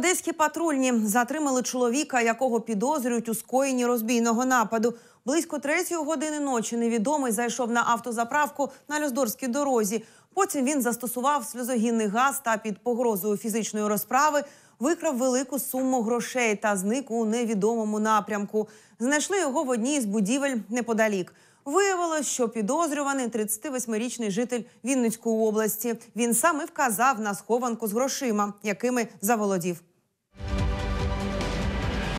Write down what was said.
Одеські патрульні затримали чоловіка, якого підозрюють у скоєнні розбійного нападу. Близько третьої години ночі невідомий зайшов на автозаправку на Люздорській дорозі. Потім він застосував сльозогінний газ та під погрозою фізичної розправи викрав велику суму грошей та зник у невідомому напрямку. Знайшли його в одній з будівель неподалік. Виявилось, що підозрюваний 38-річний житель Вінницької області. Він саме вказав на схованку з грошима, якими заволодів.